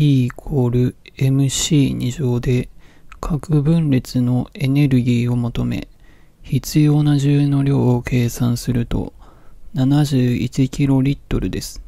E イコール MC2 乗で核分裂のエネルギーを求め必要な重の量を計算すると 71kL です。